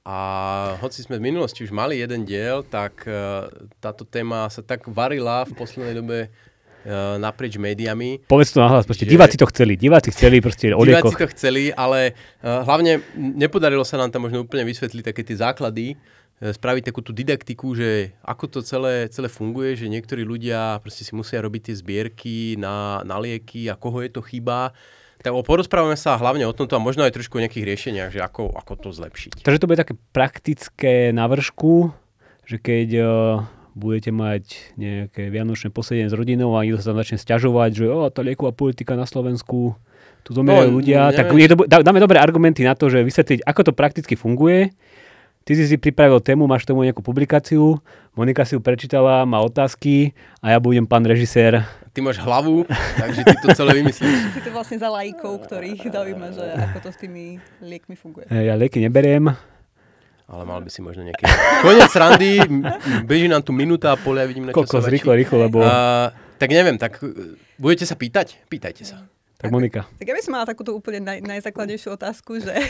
A hoci sme v minulosti už mali jeden diel, tak e, táto téma sa tak varila v poslednej dobe e, naprieč médiami. Povedz to nahlas, proste že... diváci to chceli, diváci chceli proste o Diváci to chceli, ale e, hlavne nepodarilo sa nám tam možno úplne vysvetliť také tie základy, spraviť takú tú didaktiku, že ako to celé, celé funguje, že niektorí ľudia proste si musia robiť tie zbierky na, na lieky a koho je to chyba tak porozprávame sa hlavne o tomto a možno aj trošku o nejakých riešeniach, že ako, ako to zlepšiť. Takže to bude také praktické na že keď uh, budete mať nejaké vianočné posedenie s rodinou a niekto sa tam začne sťažovať, že oh, tá lieková politika na Slovensku, tu zomierajú no, ľudia, neviem. tak je dáme dobré argumenty na to, že vysvetliť, ako to prakticky funguje, Ty si si pripravil tému, máš tomu nejakú publikáciu, Monika si ju prečítala, má otázky a ja budem pán režisér. Ty máš hlavu, takže ty to celé vymyslíš. si to vlastne za lajkov, ktorých zaujíma, že ako to s tými liekmi funguje. Eh, ja lieky neberiem. Ale mal by si možno nejaký... Konec randy, beží nám tu minúta a pol, ja vidím na Kokos, rýchlo, rýchlo, lebo... Uh, tak neviem, tak eh, budete sa pýtať? Pýtajte sa. Tak Monika. Tak, ja by som mala takúto úplne naj, najzákladnejšiu otázku, že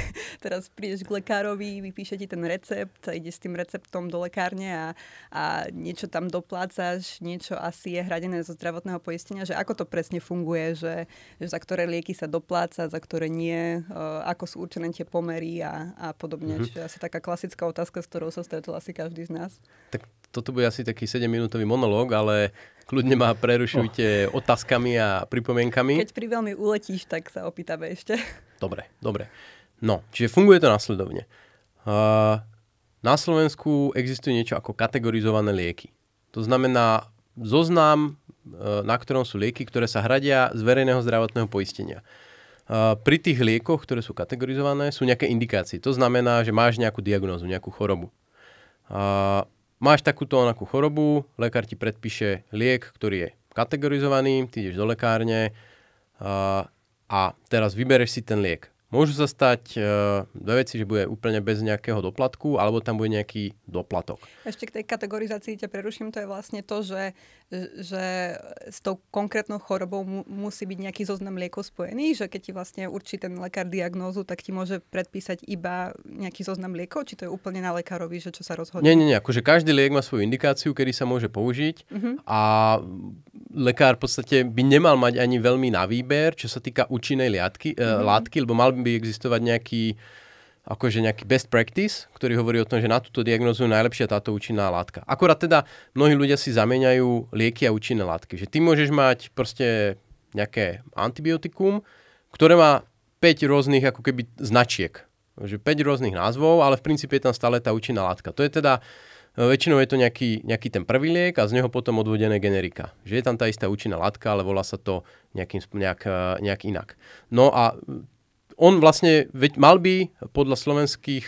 teraz prídeš k lekárovi, vypíše ti ten recept, ideš s tým receptom do lekárne a, a niečo tam doplácaš, niečo asi je hradené zo zdravotného poistenia, že ako to presne funguje, že, že za ktoré lieky sa dopláca, za ktoré nie, e, ako sú určené tie pomery a, a podobne. Mm-hmm. Čiže asi taká klasická otázka, s ktorou sa stretol asi každý z nás. Tak toto bude asi taký 7-minútový monológ, ale kľudne ma prerušujte oh. otázkami a pripomienkami. Keď pri veľmi uletíš, tak sa opýtame ešte. Dobre, dobre. No, čiže funguje to následovne. Uh, na Slovensku existuje niečo ako kategorizované lieky. To znamená zoznam, uh, na ktorom sú lieky, ktoré sa hradia z verejného zdravotného poistenia. Uh, pri tých liekoch, ktoré sú kategorizované, sú nejaké indikácie. To znamená, že máš nejakú diagnózu, nejakú chorobu. Uh, máš takúto onakú chorobu, lekár ti predpíše liek, ktorý je kategorizovaný, ty ideš do lekárne a, a teraz vybereš si ten liek. Môžu sa stať uh, dve veci, že bude úplne bez nejakého doplatku, alebo tam bude nejaký doplatok. Ešte k tej kategorizácii ťa preruším, to je vlastne to, že, že s tou konkrétnou chorobou mu, musí byť nejaký zoznam liekov spojený, že keď ti vlastne určí ten lekár diagnózu, tak ti môže predpísať iba nejaký zoznam liekov, či to je úplne na lekárovi, že čo sa rozhodne. Nie, nie, nie, akože každý liek má svoju indikáciu, kedy sa môže použiť uh-huh. a lekár v podstate by nemal mať ani veľmi na výber, čo sa týka účinnej liatky, uh-huh. E, mhm. látky, lebo mal by by existovať nejaký akože nejaký best practice, ktorý hovorí o tom, že na túto diagnozu je najlepšia táto účinná látka. Akorát teda mnohí ľudia si zamieňajú lieky a účinné látky. Že ty môžeš mať proste nejaké antibiotikum, ktoré má 5 rôznych ako keby značiek. Že 5 rôznych názvov, ale v princípe je tam stále tá účinná látka. To je teda, e, väčšinou je to nejaký, nejaký ten prvý liek a z neho potom odvodené generika. Že je tam tá istá účinná látka, ale volá sa to nejakým, nejak, e, nejak inak. No a on vlastne veď mal by podľa slovenských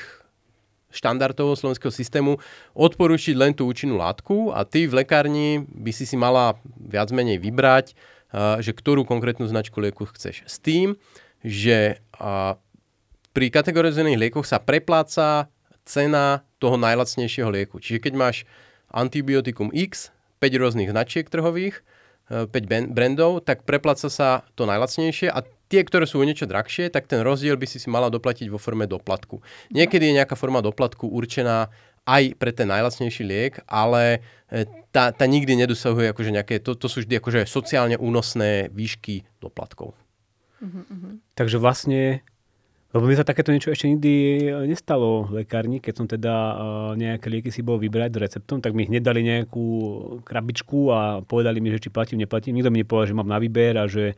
štandardov slovenského systému odporúčiť len tú účinnú látku a ty v lekárni by si si mala viac menej vybrať, eh, že ktorú konkrétnu značku lieku chceš. S tým, že eh, pri kategorizovaných liekoch sa prepláca cena toho najlacnejšieho lieku. Čiže keď máš antibiotikum X, 5 rôznych značiek trhových, 5 eh, brandov, tak prepláca sa to najlacnejšie a tie, ktoré sú o niečo drahšie, tak ten rozdiel by si si mala doplatiť vo forme doplatku. Niekedy je nejaká forma doplatku určená aj pre ten najlacnejší liek, ale e, tá, tá nikdy nedosahuje akože nejaké, to, to sú vždy akože sociálne únosné výšky doplatkov. Mm-hmm. Takže vlastne, lebo mi sa takéto niečo ešte nikdy e, nestalo v lekárni, keď som teda e, nejaké lieky si bol vybrať s receptom, tak mi hneď dali nejakú krabičku a povedali mi, že či platím, neplatím. Nikto mi nepovedal, že mám na výber a že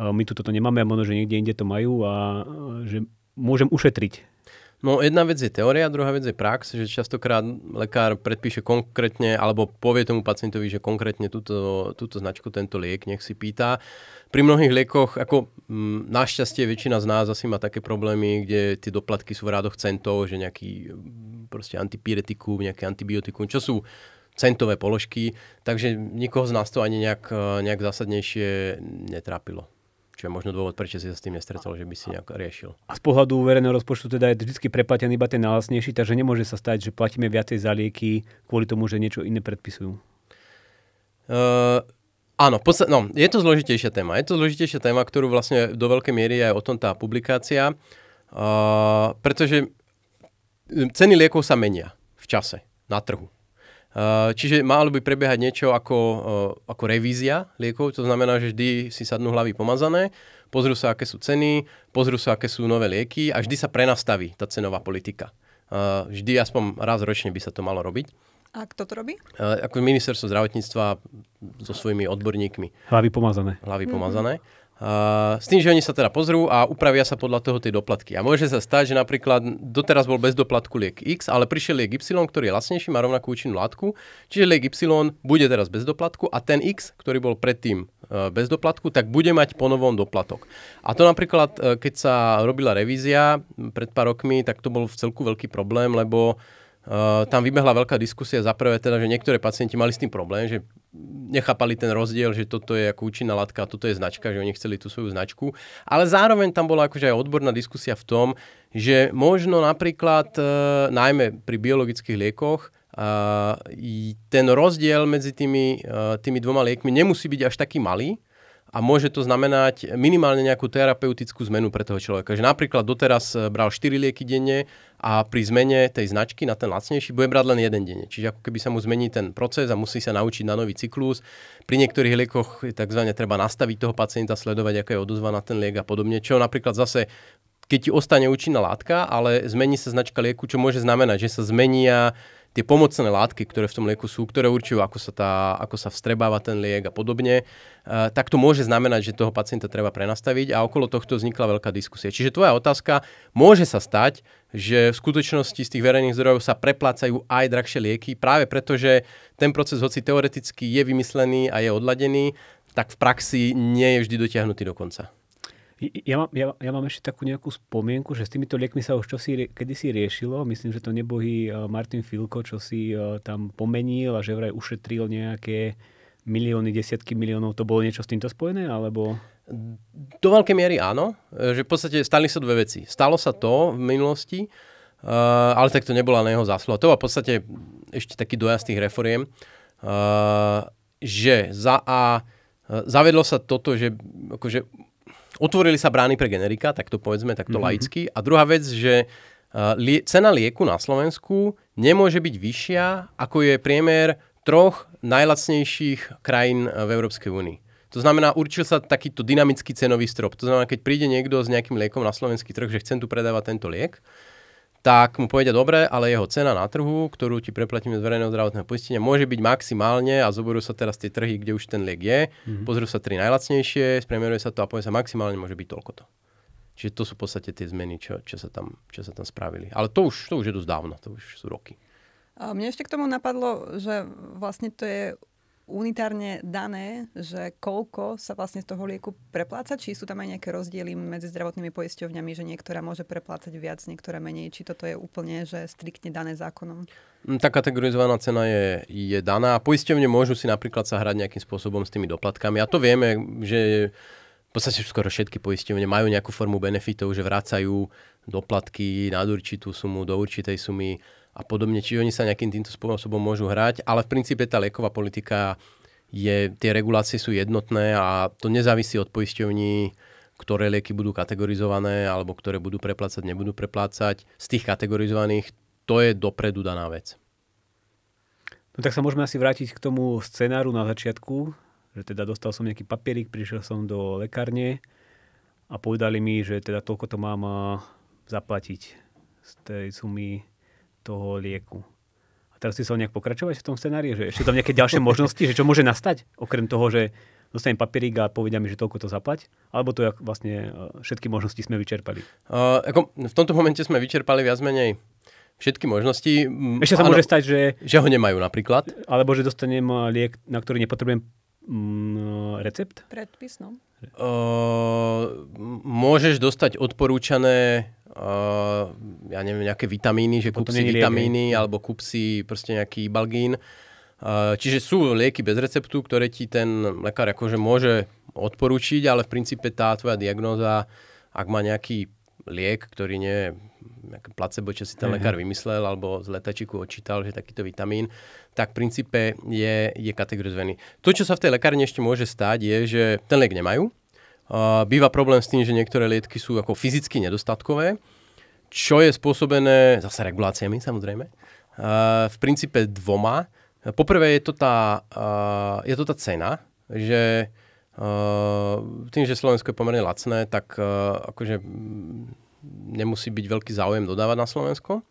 my tu toto nemáme a možno, že niekde inde to majú a že môžem ušetriť No jedna vec je teória, druhá vec je prax, že častokrát lekár predpíše konkrétne alebo povie tomu pacientovi, že konkrétne túto, túto značku, tento liek, nech si pýta. Pri mnohých liekoch, ako m, mm, našťastie väčšina z nás asi má také problémy, kde tie doplatky sú v rádoch centov, že nejaký mm, proste antipiretikum, nejaké antibiotikum, čo sú centové položky, takže nikoho z nás to ani nejak, eh, nejak zásadnejšie netrápilo. Čo je možno dôvod, prečo si sa s tým nestretol, že by si nejak riešil. A z pohľadu verejného rozpočtu teda je vždy preplatený iba ten najlasnejší, takže nemôže sa stať, že platíme viacej za lieky kvôli tomu, že niečo iné predpisujú. Uh, áno, podsta- no, je to zložitejšia téma. Je to zložitejšia téma, ktorú vlastne do veľkej miery je o tom tá publikácia, uh, pretože ehm, ceny liekov sa menia v čase na trhu. Eh, čiže malo by prebiehať niečo ako, eh, ako revízia liekov, to znamená, že vždy si sadnú hlavy pomazané, pozrú sa, aké sú ceny, pozrú sa, aké sú nové lieky a vždy sa prenastaví tá cenová politika. Eh, vždy aspoň raz ročne by sa to malo robiť. A kto to robí? Ako ministerstvo zdravotníctva so svojimi odborníkmi. Hlavy pomazané. Hlavy pomazané. Mm-hmm. Uh, s tým, že oni sa teda pozrú a upravia sa podľa toho tie doplatky. A môže sa stať, že napríklad doteraz bol bez doplatku liek X, ale prišiel liek Y, ktorý je lacnejší, má rovnakú účinnú látku, čiže liek Y bude teraz bez doplatku a ten X, ktorý bol predtým uh, bez doplatku, tak bude mať ponovom doplatok. A to napríklad, uh, keď sa robila revízia pred pár rokmi, tak to bol v celku veľký problém, lebo uh, Eh, tam vybehla veľká diskusia za prvé teda, že niektoré pacienti mali s tým problém, že nechápali ten rozdiel, že toto je ako účinná látka a toto je značka, že oni chceli tú svoju značku. Ale zároveň tam bola akože aj odborná diskusia v tom, že možno napríklad, e, najmä pri biologických liekoch, a eh, ten rozdiel medzi tými, tými dvoma liekmi nemusí byť až taký malý, a môže to znamenať minimálne nejakú terapeutickú zmenu pre toho človeka. Že napríklad doteraz e, bral 4 lieky denne a pri zmene tej značky na ten lacnejší bude brať len jeden denne. Čiže ako keby sa mu zmení ten proces a musí sa naučiť na nový cyklus. Pri niektorých liekoch takzvané treba nastaviť toho pacienta, sledovať, aká je odozva na ten liek a podobne. Čo napríklad zase keď ti ostane účinná látka, ale zmení sa značka lieku, čo môže znamenať, že sa zmenia tie pomocné látky, ktoré v tom lieku sú, ktoré určujú, ako sa, tá, ako sa vstrebáva ten liek a podobne, eh, tak to môže znamenať, že toho pacienta treba prenastaviť a okolo tohto vznikla veľká diskusia. Čiže tvoja otázka, môže sa stať, že v skutočnosti z tých verejných zdrojov sa preplácajú aj drahšie lieky, práve preto, že ten proces, hoci teoreticky je vymyslený a je odladený, tak v praxi nie je vždy dotiahnutý do konca. Ja mám, ja, ja mám ešte takú nejakú spomienku, že s týmito liekmi sa už čosi kedysi riešilo. Myslím, že to nebohý e, Martin Filko, čo si e, tam pomenil a že vraj ušetril nejaké milióny, desiatky miliónov. To bolo niečo s týmto spojené? Alebo... Do veľkej miery áno. E, že v podstate stali sa dve veci. Stalo sa to v minulosti, ale tak to nebola na jeho zásluha. To bol v podstate ešte taký dojazd tých reforiem, že za a zavedlo sa toto, že akože otvorili sa brány pre generika, tak to povedzme takto mm-hmm. laicky. A druhá vec, že uh, cena lieku na Slovensku nemôže byť vyššia, ako je priemer troch najlacnejších krajín e, v Európskej únii. To znamená, určil sa takýto dynamický cenový strop. To znamená, keď príde niekto s nejakým liekom na slovenský trh, že chcem tu predávať tento liek, tak mu povedia dobre, ale jeho cena na trhu, ktorú ti preplatíme z verejného zdravotného poistenia, môže byť maximálne, a zoberú sa teraz tie trhy, kde už ten liek je, mm-hmm. pozrú sa tri najlacnejšie, spremeruje sa to a povie sa maximálne môže byť toľko to. Čiže to sú v podstate tie zmeny, čo, čo, sa, tam, čo sa tam spravili. Ale to už, to už je dosť dávno, to už sú roky. A mne ešte k tomu napadlo, že vlastne to je unitárne dané, že koľko sa vlastne z toho lieku prepláca? Či sú tam aj nejaké rozdiely medzi zdravotnými poisťovňami, že niektorá môže preplácať viac, niektorá menej? Či toto je úplne že striktne dané zákonom? Mm, tá kategorizovaná cena je, je daná a poisťovne môžu si napríklad sa hrať nejakým spôsobom s tými doplatkami. A to vieme, že v podstate skoro všetky poisťovne majú nejakú formu benefitov, že vracajú doplatky nad určitú sumu do určitej sumy a podobne, či oni sa nejakým týmto spôsobom môžu hrať, ale v princípe tá lieková politika je, tie regulácie sú jednotné a to nezávisí od poisťovní, ktoré lieky budú kategorizované alebo ktoré budú preplácať, nebudú preplácať. Z tých kategorizovaných to je dopredu daná vec. No tak sa môžeme asi vrátiť k tomu scenáru na začiatku, že teda dostal som nejaký papierik, prišiel som do lekárne a povedali mi, že teda toľko to mám zaplatiť z tej sumy toho lieku. A teraz si sa nejak pokračovať v tom scenári, že ešte tam nejaké ďalšie možnosti, že čo môže nastať, okrem toho, že dostanem papierík a povedia mi, že toľko to zaplať? Alebo to jak vlastne e, všetky možnosti sme vyčerpali? Uh, ako v tomto momente sme vyčerpali viac menej všetky možnosti. Ešte sa ano, môže stať, že... Že ho nemajú napríklad. Alebo že dostanem e, liek, na ktorý nepotrebujem mm, recept? Predpis, no. Uh, môžeš dostať odporúčané uh, ja neviem, nejaké vitamíny, že kúp si vitamíny lieky. alebo kúp si proste nejaký balgín. Uh, eh, čiže sú lieky bez receptu, ktoré ti ten lekár akože môže odporučiť, ale v princípe tá tvoja diagnóza, ak má nejaký liek, ktorý nie je nejaké placebo, čo si ten mhm. lekár vymyslel alebo z letačiku odčítal, že takýto vitamín, tak v princípe je, je kategorizovaný. To, čo sa v tej lekárni ešte môže stať, je, že ten liek nemajú, býva problém s tým, že niektoré lietky sú ako fyzicky nedostatkové, čo je spôsobené zase reguláciami samozrejme, v princípe dvoma. Poprvé je to tá, je to tá cena, že tým, že Slovensko je pomerne lacné, tak akože nemusí byť veľký záujem dodávať na Slovensko.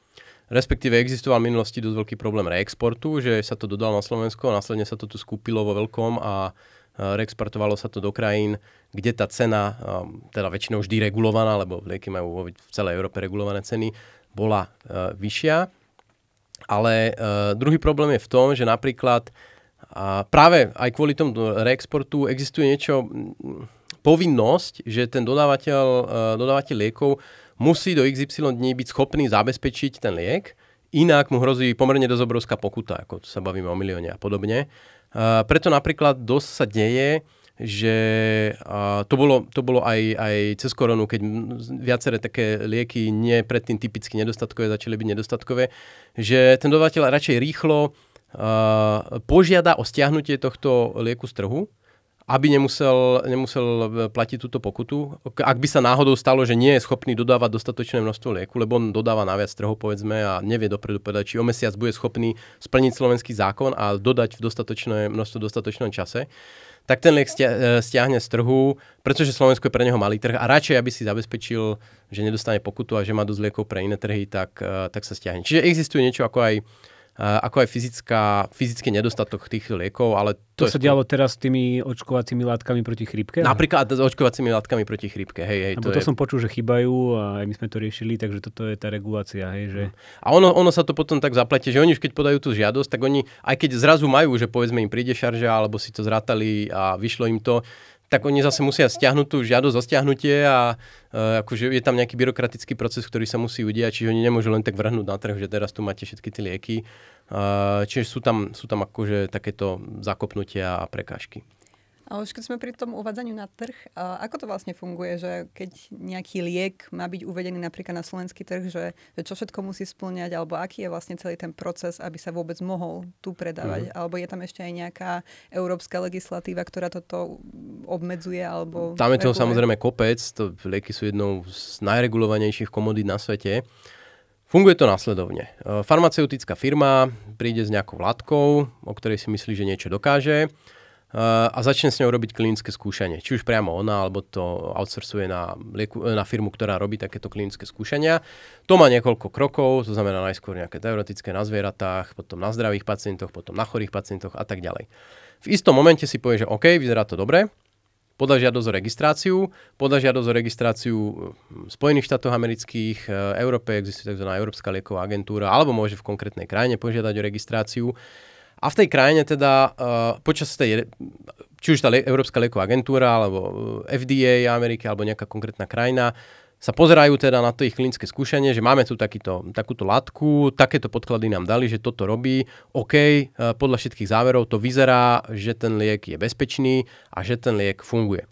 Respektíve existoval v minulosti dosť veľký problém reexportu, že sa to dodalo na Slovensko, následne sa to tu skúpilo vo veľkom a uh, Eh, reexportovalo sa to do krajín, kde tá cena, eh, teda väčšinou vždy regulovaná, lebo lieky majú v celej Európe regulované ceny, bola eh, vyššia. Ale druhý problém je v tom, že napríklad práve aj kvôli tomu reexportu existuje niečo, povinnosť, že ten dodávateľ, dodávateľ liekov musí do XY dní byť schopný zabezpečiť ten liek, inak mu hrozí pomerne dosť obrovská pokuta, ako sa bavíme o milióne a podobne. Eh, preto napríklad dosť sa deje, že uh, to, bolo, to bolo aj, aj cez koronu, keď viaceré také lieky nie predtým typicky nedostatkové začali byť nedostatkové, že ten dodávateľ radšej rýchlo uh, požiada o stiahnutie tohto lieku z trhu, aby nemusel, nemusel e, platiť túto pokutu. Ak by sa náhodou stalo, že nie je schopný dodávať dostatočné množstvo lieku, lebo on dodáva na viac trhov, povedzme, a nevie dopredu povedať, či o mesiac bude schopný splniť slovenský zákon a dodať v dostatočné množstvo v dostatočnom čase, tak ten liek e, stiahne z trhu, pretože Slovensko je pre neho malý trh a radšej, aby si zabezpečil, že nedostane pokutu a že má dosť liekov pre iné trhy, tak, e, tak sa stiahne. Čiže existuje niečo ako aj Eh, ako aj fyzická, fyzický nedostatok tých liekov, ale to, to sa dialo teraz s tými očkovacími látkami proti chrípke? Napríklad s očkovacími látkami proti chrípke, hej, hej. To, to je... som počul, že chýbajú a aj my sme to riešili, takže toto je tá regulácia, hej, že... Hm. A ono, ono sa to potom tak zapletie, že oni už keď podajú tú žiadosť, tak oni, aj keď zrazu majú, že povedzme im príde šarža, alebo si to zrátali a vyšlo im to, tak oni zase musia stiahnuť tú žiadosť o stiahnutie a uh, akože je tam nejaký byrokratický proces, ktorý sa musí udiať, čiže oni nemôžu len tak vrhnúť na trh, že teraz tu máte všetky tie lieky. Uh, čiže sú tam, sú tam akože takéto zakopnutia a prekážky. A už keď sme pri tom uvádzaniu na trh, ako to vlastne funguje, že keď nejaký liek má byť uvedený napríklad na slovenský trh, že, že čo všetko musí splňať, alebo aký je vlastne celý ten proces, aby sa vôbec mohol tu predávať, mm. alebo je tam ešte aj nejaká európska legislatíva, ktorá toto obmedzuje, alebo... Tam je toho reguluje. samozrejme kopec, to lieky sú jednou z najregulovanejších komodít na svete. Funguje to následovne. E, farmaceutická firma príde s nejakou látkou, o ktorej si myslí, že niečo dokáže a začne s ňou robiť klinické skúšanie. Či už priamo ona, alebo to outsourcuje na, lieku, na firmu, ktorá robí takéto klinické skúšania. To má niekoľko krokov, to znamená najskôr nejaké teoretické na zvieratách, potom na zdravých pacientoch, potom na chorých pacientoch a tak ďalej. V istom momente si povie, že OK, vyzerá to dobre, podá žiadosť o registráciu, podá žiadosť o registráciu v hm, Spojených štátoch amerických, e, Európe, existuje tzv. Európska lieková agentúra, alebo môže v konkrétnej krajine požiadať o registráciu a v tej krajine teda uh, počas tej, či už tá le- Európska lieková agentúra, alebo eh, FDA Ameriky, alebo nejaká konkrétna krajina, sa pozerajú teda na to ich klinické skúšanie, že máme tu takýto, takúto látku, takéto podklady nám dali, že toto robí, OK, eh, podľa všetkých záverov to vyzerá, že ten liek je bezpečný a že ten liek funguje.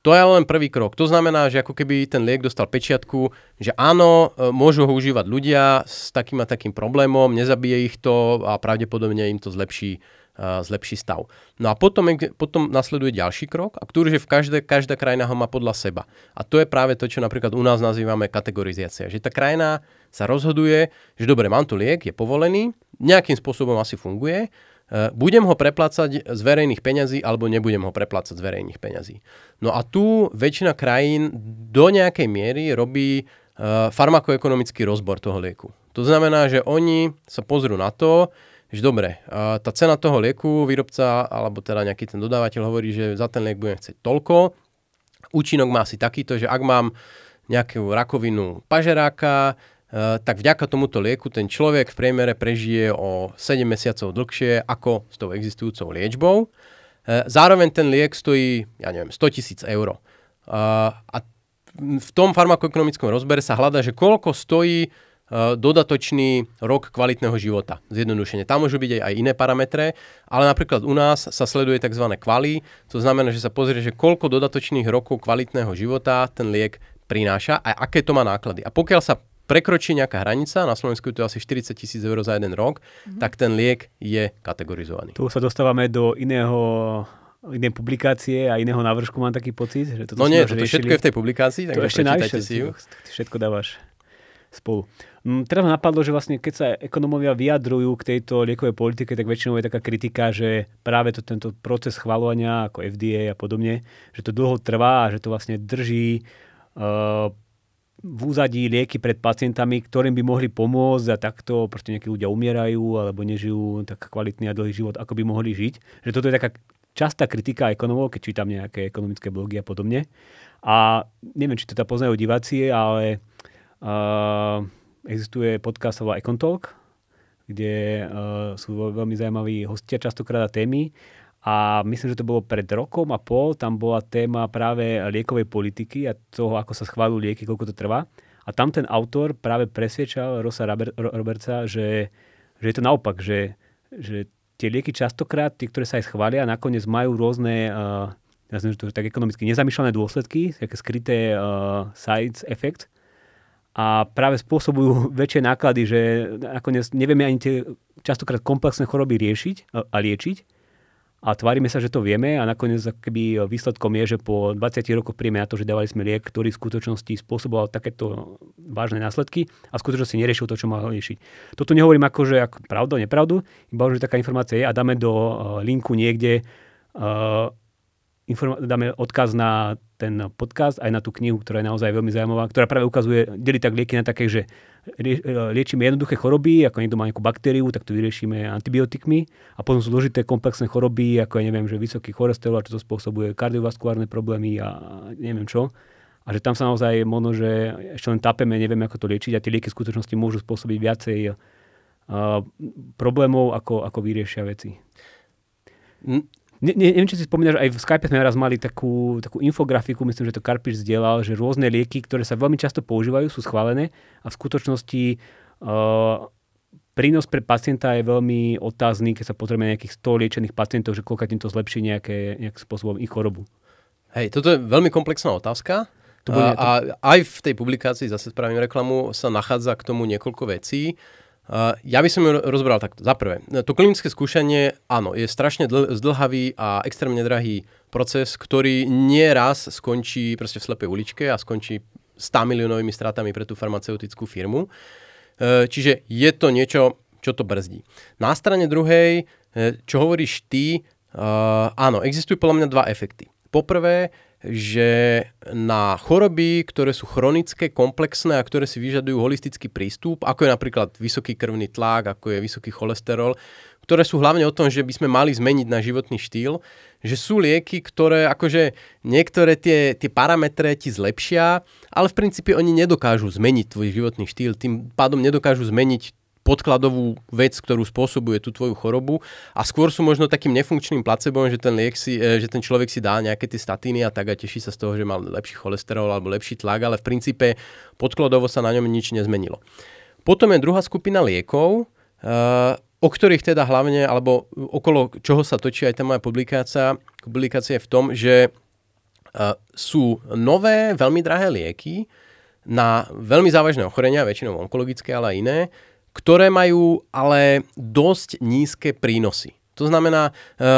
To je len prvý krok. To znamená, že ako keby ten liek dostal pečiatku, že áno, e, môžu ho užívať ľudia s takým a takým problémom, nezabije ich to a pravdepodobne im to zlepší, e, zlepší stav. No a potom, potom nasleduje ďalší krok, a ktorý, že v každé, každá krajina ho má podľa seba. A to je práve to, čo napríklad u nás nazývame kategorizácia. Že tá krajina sa rozhoduje, že dobre, mám tu liek, je povolený, nejakým spôsobom asi funguje, Eh, budem ho preplácať z verejných peňazí alebo nebudem ho preplácať z verejných peňazí. No a tu väčšina krajín do nejakej miery robí eh, farmakoekonomický rozbor toho lieku. To znamená, že oni sa pozrú na to, že dobre, eh, tá cena toho lieku, výrobca alebo teda nejaký ten dodávateľ hovorí, že za ten liek budem chcieť toľko. Účinok má asi takýto, že ak mám nejakú rakovinu pažeráka, Eh, tak vďaka tomuto lieku ten človek v priemere prežije o 7 mesiacov dlhšie ako s tou existujúcou liečbou. Eh, zároveň ten liek stojí, ja neviem, 100 tisíc eur. Eh, a v tom farmakoekonomickom rozbere sa hľadá, že koľko stojí dodatočný rok kvalitného života. Zjednodušene. Tam môžu byť aj, aj iné parametre, ale napríklad u nás sa sleduje tzv. kvali, to znamená, že sa pozrie, že koľko dodatočných rokov kvalitného života ten liek prináša a aké to má náklady. A pokiaľ sa prekročí nejaká hranica, na Slovensku je to asi 40 tisíc eur za jeden rok, mm-hmm. tak ten liek je kategorizovaný. Tu sa dostávame do iného iné publikácie a iného návršku, mám taký pocit. Že toto no nie, toto všetko je v tej publikácii, takže to ešte navyše, si ju. Ty všetko dávaš spolu. Mm, teraz ma napadlo, že vlastne keď sa ekonomovia vyjadrujú k tejto liekovej politike, tak väčšinou je taká kritika, že práve to, tento proces schvalovania ako FDA a podobne, že to dlho trvá a že to vlastne drží uh, v úzadí lieky pred pacientami, ktorým by mohli pomôcť a takto proste nejakí ľudia umierajú alebo nežijú tak kvalitný a dlhý život, ako by mohli žiť. Že toto je taká častá kritika ekonomov, keď čítam nejaké ekonomické blogy a podobne. A neviem, či to teda poznajú diváci, ale uh, existuje podcast Econtalk, kde uh, sú veľmi zaujímaví hostia častokrát a témy a myslím, že to bolo pred rokom a pol, tam bola téma práve liekovej politiky a toho, ako sa schválujú lieky, koľko to trvá. A tam ten autor práve presviečal Rosa Roberta, že, že je to naopak, že, že tie lieky častokrát, tie, ktoré sa aj schvália, nakoniec majú rôzne, uh, ja znam, že to je tak ekonomicky nezamýšľané dôsledky, také skryté uh, eh, sides effect a práve spôsobujú väčšie náklady, že nakoniec nevieme ani tie častokrát komplexné choroby riešiť eh, a liečiť a tvárime sa, že to vieme a nakoniec keby výsledkom je, že po 20 rokoch príjme na to, že dávali sme liek, ktorý v skutočnosti spôsoboval takéto vážne následky a v skutočnosti neriešil to, čo mal riešiť. Toto nehovorím ako, že ako pravdu, nepravdu, iba že taká informácia je a dáme do eh, linku niekde uh, informa- dáme odkaz na ten podcast, aj na tú knihu, ktorá je naozaj veľmi zaujímavá, ktorá práve ukazuje, delí tak lieky na také, že e, liečíme jednoduché choroby, ako niekto má nejakú baktériu, tak to vyriešime antibiotikmi a potom sú zložité komplexné choroby, ako ja neviem, že vysoký cholesterol čo to spôsobuje, kardiovaskulárne problémy a neviem čo. A že tam sa naozaj možno, že ešte len tapeme, nevieme, ako to liečiť a tie lieky v skutočnosti môžu spôsobiť viacej uh, problémov, ako, ako vyriešia veci. Hm? Ne, ne, neviem, či si spomínaš, aj v Skype sme raz mali takú, takú infografiku, myslím, že to Karpiš zdieľal, že rôzne lieky, ktoré sa veľmi často používajú, sú schválené a v skutočnosti uh, prínos pre pacienta je veľmi otázny, keď sa potrebuje nejakých 100 liečených pacientov, že koľko týmto to zlepší nejaké, nejakým spôsobom ich chorobu. Hej, toto je veľmi komplexná otázka. To bude, a, eh, to... a aj v tej publikácii, zase spravím reklamu, sa nachádza k tomu niekoľko vecí. Ja by som ju rozbral takto. Za prvé, to klinické skúšanie, áno, je strašne dl- zdlhavý a extrémne drahý proces, ktorý nieraz skončí proste v slepej uličke a skončí 100 miliónovými stratami pre tú farmaceutickú firmu. E, čiže je to niečo, čo to brzdí. Na strane druhej, e, čo hovoríš ty, e, áno, existujú podľa mňa dva efekty. Poprvé, že na choroby, ktoré sú chronické, komplexné a ktoré si vyžadujú holistický prístup, ako je napríklad vysoký krvný tlak, ako je vysoký cholesterol, ktoré sú hlavne o tom, že by sme mali zmeniť na životný štýl, že sú lieky, ktoré akože niektoré tie, tie parametre ti zlepšia, ale v princípe oni nedokážu zmeniť tvoj životný štýl, tým pádom nedokážu zmeniť podkladovú vec, ktorú spôsobuje tú tvoju chorobu a skôr sú možno takým nefunkčným placebom, že ten, liek si, e, že ten človek si dá nejaké tie statíny a tak a teší sa z toho, že mal lepší cholesterol alebo lepší tlak, ale v princípe podkladovo sa na ňom nič nezmenilo. Potom je druhá skupina liekov, e, o ktorých teda hlavne, alebo okolo čoho sa točí aj tá moja publikácia, publikácia je v tom, že e, sú nové, veľmi drahé lieky na veľmi závažné ochorenia, väčšinou onkologické, ale aj iné, ktoré majú ale dosť nízke prínosy. To znamená, e,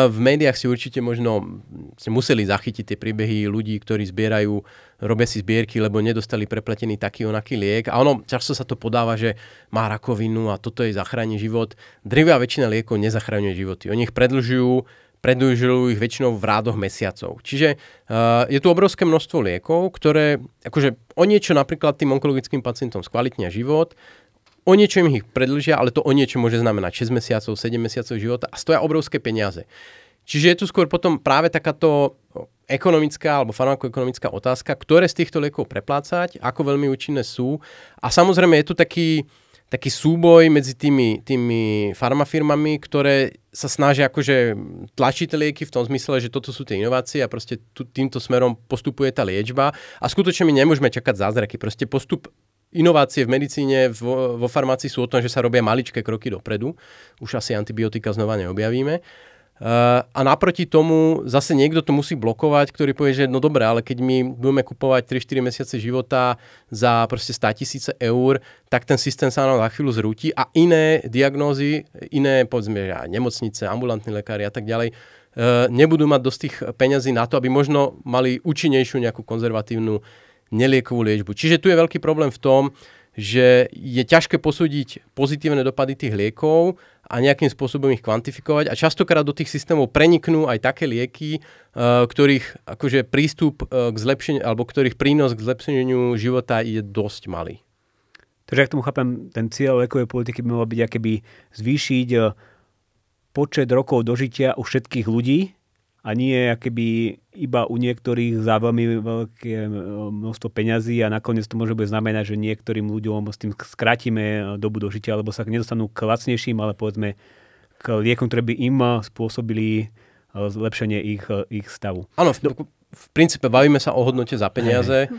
v médiách si určite možno si museli zachytiť tie príbehy ľudí, ktorí zbierajú, robia si zbierky, lebo nedostali prepletený taký onaký liek. A ono, často sa to podáva, že má rakovinu a toto jej zachráni život. Drivá väčšina liekov nezachráňuje životy. Oni ich predlžujú, predlžujú ich väčšinou v rádoch mesiacov. Čiže e, je tu obrovské množstvo liekov, ktoré akože o niečo napríklad tým onkologickým pacientom skvalitnia život, o něčem ich predlžia, ale to o niečo môže znamenať 6 mesiacov, 7 mesiacov života a stoja obrovské peniaze. Čiže je tu skôr potom práve takáto ekonomická alebo farmakoekonomická otázka, ktoré z týchto liekov preplácať, ako veľmi účinné sú. A samozrejme je tu taký, taký súboj medzi tými, tými farmafirmami, ktoré sa snažia akože tlačiť tie lieky v tom zmysle, že toto sú tie inovácie a proste tu, týmto smerom postupuje tá liečba. A skutočne my nemôžeme čakať zázraky. Proste postup Inovácie v medicíne, vo, vo farmácii sú o tom, že sa robia maličké kroky dopredu. Už asi antibiotika znova neobjavíme. Uh, a naproti tomu zase niekto to musí blokovať, ktorý povie, že no dobre, ale keď my budeme kupovať 3-4 mesiace života za proste 100 tisíce eur, tak ten systém sa nám na chvíľu zrúti a iné diagnózy, iné povedzme že nemocnice, ambulantní lekári a tak ďalej, uh, nebudú mať dosť tých peňazí na to, aby možno mali účinnejšiu nejakú konzervatívnu neliekovú liečbu. Čiže tu je veľký problém v tom, že je ťažké posúdiť pozitívne dopady tých liekov a nejakým spôsobom ich kvantifikovať. A častokrát do tých systémov preniknú aj také lieky, eh, ktorých akože prístup eh, k zlepšeniu, alebo ktorých prínos k zlepšeniu života je dosť malý. Takže ak tomu chápem, ten cieľ liekovej politiky by mal byť akéby zvýšiť eh, počet rokov dožitia u všetkých ľudí, a nie keby iba u niektorých za veľmi veľké e, množstvo peňazí a nakoniec to môže bude znamenať, že niektorým ľuďom s tým skrátime e, dobu do žitia, alebo sa nedostanú k lacnejším, ale povedzme k liekom, ktoré by im e, spôsobili zlepšenie ich, ich stavu. Áno, v, v princípe bavíme sa o hodnote za peniaze.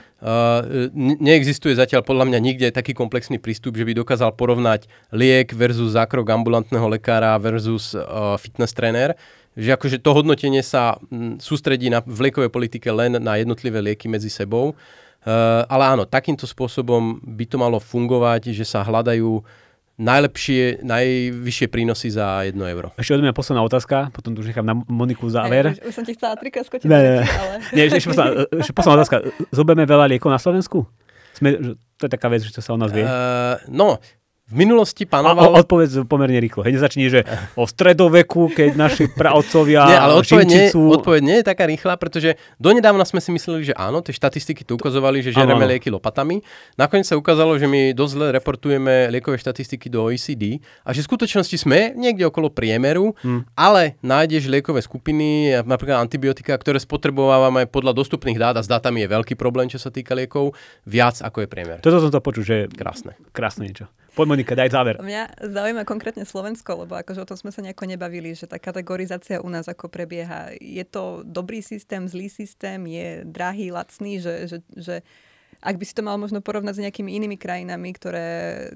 Neexistuje zatiaľ podľa mňa nikde taký komplexný prístup, že by dokázal porovnať liek versus zákrok ambulantného lekára versus fitness trenér že akože to hodnotenie sa mm, sústredí na liekovej politike len na jednotlivé lieky medzi sebou. E, ale áno, takýmto spôsobom by to malo fungovať, že sa hľadajú najlepšie, najvyššie prínosy za 1 euro. Ešte od mňa posledná otázka, potom tu už nechám na Moniku záver. Ne, už, som ti chcela trikrát skočiť. Ne, ne, ale... ne, ešte, posledná, ešte posledná otázka. Zobeme veľa liekov na Slovensku? Sme, to je taká vec, že to sa o nás vie. Uh, no, v minulosti panoval... A odpoveď pomerne rýchlo. Hej, nezačni, že o stredoveku, keď naši praotcovia nie, ale odpoveď žimčicu... nie, odpoveď nie je taká rýchla, pretože donedávna sme si mysleli, že áno, tie štatistiky tu ukazovali, že žereme lieky lopatami. Nakoniec sa ukázalo, že my dosť zle reportujeme liekové štatistiky do OECD a že v skutočnosti sme niekde okolo priemeru, hmm. ale nájdeš liekové skupiny, napríklad antibiotika, ktoré spotrebovávame podľa dostupných dát a s dátami je veľký problém, čo sa týka liekov, viac ako je priemer. Toto som to počul, že je krásne. Krásne niečo. Poď Monika, daj záver. Mňa zaujíma konkrétne Slovensko, lebo akože o tom sme sa nejako nebavili, že tá kategorizácia u nás ako prebieha. Je to dobrý systém, zlý systém, je drahý, lacný, že, že, že ak by si to mal možno porovnať s nejakými inými krajinami, ktoré,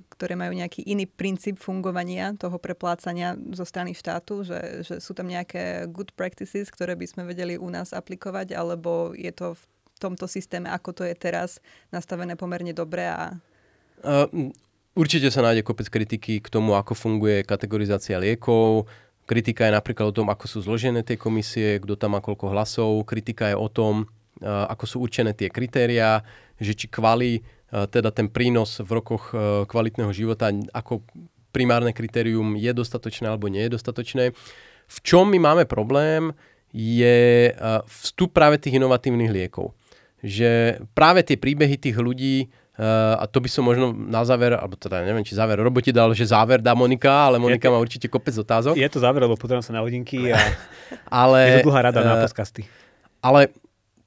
ktoré majú nejaký iný princíp fungovania toho preplácania zo strany štátu, že, že sú tam nejaké good practices, ktoré by sme vedeli u nás aplikovať, alebo je to v tomto systéme, ako to je teraz, nastavené pomerne dobre a Uh, Určite sa nájde kopec kritiky k tomu, ako funguje kategorizácia liekov. Kritika je napríklad o tom, ako sú zložené tie komisie, kto tam má koľko hlasov. Kritika je o tom, e, ako sú určené tie kritériá, že či kvali, e, teda ten prínos v rokoch e, kvalitného života ako primárne kritérium je dostatočné alebo nie je dostatočné. V čom my máme problém je vstup práve tých inovatívnych liekov. Že práve tie príbehy tých ľudí, Uh, a to by som možno na záver, alebo teda neviem, či záver roboti dal, že záver dá Monika, ale Monika to, má určite kopec otázok. Je to záver, lebo potrebujem sa na hodinky a ale, je to dlhá rada uh, na eh, podcasty. Ale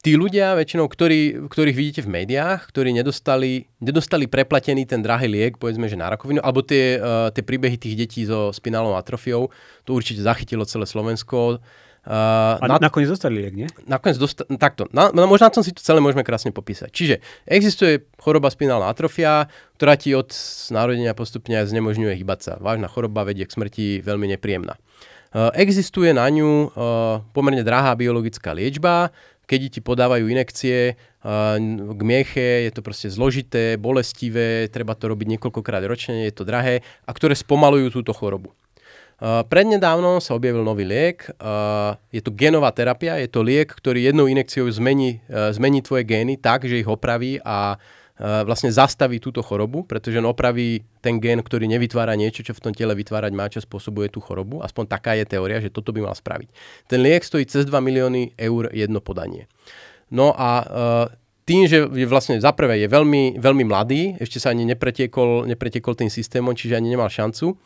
tí ľudia väčšinou, ktorí, ktorých vidíte v médiách, ktorí nedostali, nedostali preplatený ten drahý liek, povedzme, že na rakovinu, alebo tie, uh, tie príbehy tých detí so spinálnou atrofiou, to určite zachytilo celé Slovensko. Uh, a na, nakoniec dostali liek, nie? Nakoniec dostali, takto. Na, no možná som si to celé môžeme krásne popísať. Čiže existuje choroba spinálna atrofia, ktorá ti od narodenia postupne znemožňuje hýbať sa. Vážna choroba vedie k smrti, veľmi nepríjemná. Uh, existuje na ňu uh, pomerne drahá biologická liečba, keď ti podávajú inekcie uh, k mieche, je to proste zložité, bolestivé, treba to robiť niekoľkokrát ročne, je to drahé, a ktoré spomalujú túto chorobu. Eh, prednedávno sa objavil nový liek, eh, je to genová terapia, je to liek, ktorý jednou inekciou zmení, eh, zmení tvoje gény tak, že ich opraví a vlastne zastaví túto chorobu, pretože on opraví ten gén, ktorý nevytvára niečo, čo v tom tele vytvárať má, čo spôsobuje tú chorobu. Aspoň taká je teória, že toto by mal spraviť. Ten liek stojí cez 2 milióny eur jedno podanie. No a tým, že je vlastne za prvé je veľmi, veľmi mladý, ešte sa ani nepretiekol, nepretiekol tým systémom, čiže ani nemal šancu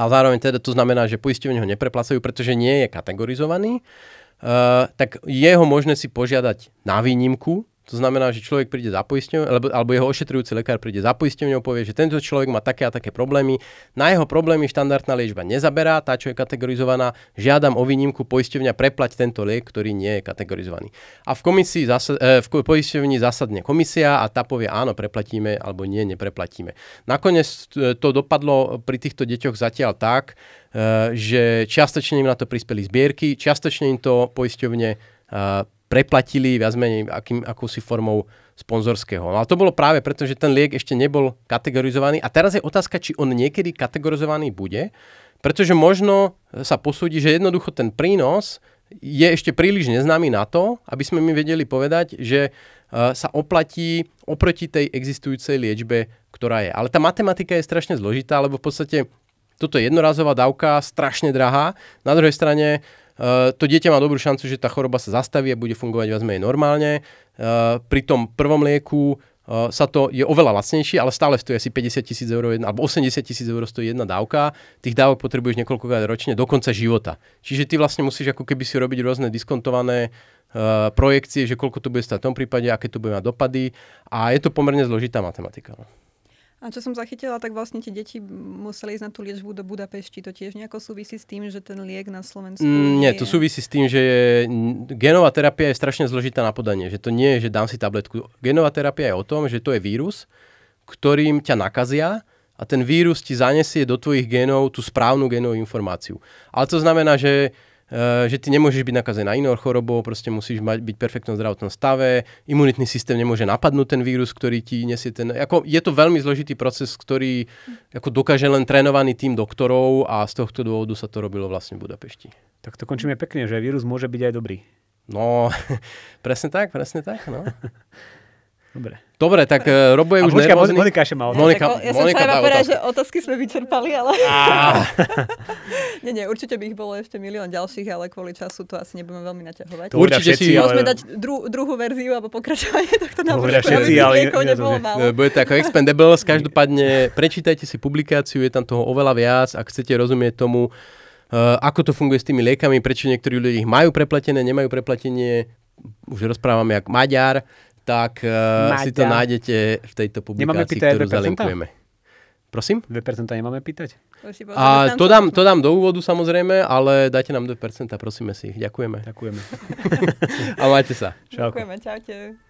a zároveň teda to znamená, že poisťovne ho nepreplacujú, pretože nie je kategorizovaný, uh, tak je ho možné si požiadať na výnimku to znamená, že človek príde za poisťovňou, alebo, alebo jeho ošetrujúci lekár príde za poisťovňou, povie, že tento človek má také a také problémy. Na jeho problémy štandardná liečba nezaberá, tá, čo je kategorizovaná, žiadam o výnimku poisťovňa preplať tento liek, ktorý nie je kategorizovaný. A v, komisii zasa- e, v poisťovni zasadne komisia a tá povie, áno, preplatíme alebo nie, nepreplatíme. Nakoniec e, to dopadlo pri týchto deťoch zatiaľ tak, e, že čiastočne im na to prispeli zbierky, čiastočne im to poisťovne preplatili viac menej akým, akúsi formou sponzorského. No ale to bolo práve preto, že ten liek ešte nebol kategorizovaný. A teraz je otázka, či on niekedy kategorizovaný bude, pretože možno sa posúdi, že jednoducho ten prínos je ešte príliš neznámy na to, aby sme mi vedeli povedať, že e, sa oplatí oproti tej existujúcej liečbe, ktorá je. Ale tá matematika je strašne zložitá, lebo v podstate toto je jednorazová dávka, strašne drahá. Na druhej strane Eh, to dieťa má dobrú šancu, že tá choroba sa zastaví a bude fungovať viac menej normálne. Eh, pri tom prvom lieku eh, sa to je oveľa lacnejšie, ale stále stojí asi 50 tisíc eur jedna, alebo 80 tisíc eur stojí jedna dávka. Tých dávok potrebuješ niekoľkokrát ročne do konca života. Čiže ty vlastne musíš ako keby si robiť rôzne diskontované Uh, projekcie, že koľko to bude stať v tom prípade, aké to bude mať dopady a je to pomerne zložitá matematika. No. A čo som zachytila, tak vlastne tie deti museli ísť na tú liečbu do Budapešti. To tiež nejako súvisí s tým, že ten liek na Slovensku... Mm, nie, je... to súvisí s tým, že je, genová terapia je strašne zložitá na podanie. Že to nie je, že dám si tabletku. Genová terapia je o tom, že to je vírus, ktorým ťa nakazia a ten vírus ti zanesie do tvojich genov tú správnu genovú informáciu. Ale to znamená, že Eh, že ty nemôžeš byť na inou chorobou, proste musíš mať, byť v perfektnom zdravotnom stave, imunitný systém nemôže napadnúť ten vírus, ktorý ti nesie ten... Ako, je to veľmi zložitý proces, ktorý ako dokáže len trénovaný tým doktorov a z tohto dôvodu sa to robilo vlastne v Budapešti. Tak to končíme pekne, že vírus môže byť aj dobrý. No, presne tak, presne tak. No. Dobre. Dobre, tak uh, Robo je a už počka, nervózny. Monika ešte má otázky. Monika, ja som Monika povedať, že otázky sme vyčerpali, ale... nie, nie, určite by ich bolo ešte milión ďalších, ale kvôli času to asi nebudeme veľmi naťahovať. To určite všetci, si... Môžeme dať dru- druhú verziu alebo pokračovanie tohto nám už všetci, ale... nebolo málo. Bude to ako Expendables, každopádne prečítajte si publikáciu, je tam toho oveľa viac, ak chcete rozumieť tomu, Uh, ako to funguje s tými liekami, prečo niektorí ľudia ich majú prepletené, nemajú prepletenie, už rozprávame jak Maďar, tak uh, Maďa. si to nájdete v tejto publikácii, ktorú zalinkujeme. Prosím? 2% nemáme pýtať? A to dám, to dám do úvodu samozrejme, ale dajte nám 2%, prosíme si. Ďakujeme. Ďakujeme. a majte sa. Čau. Ďakujeme, čaute.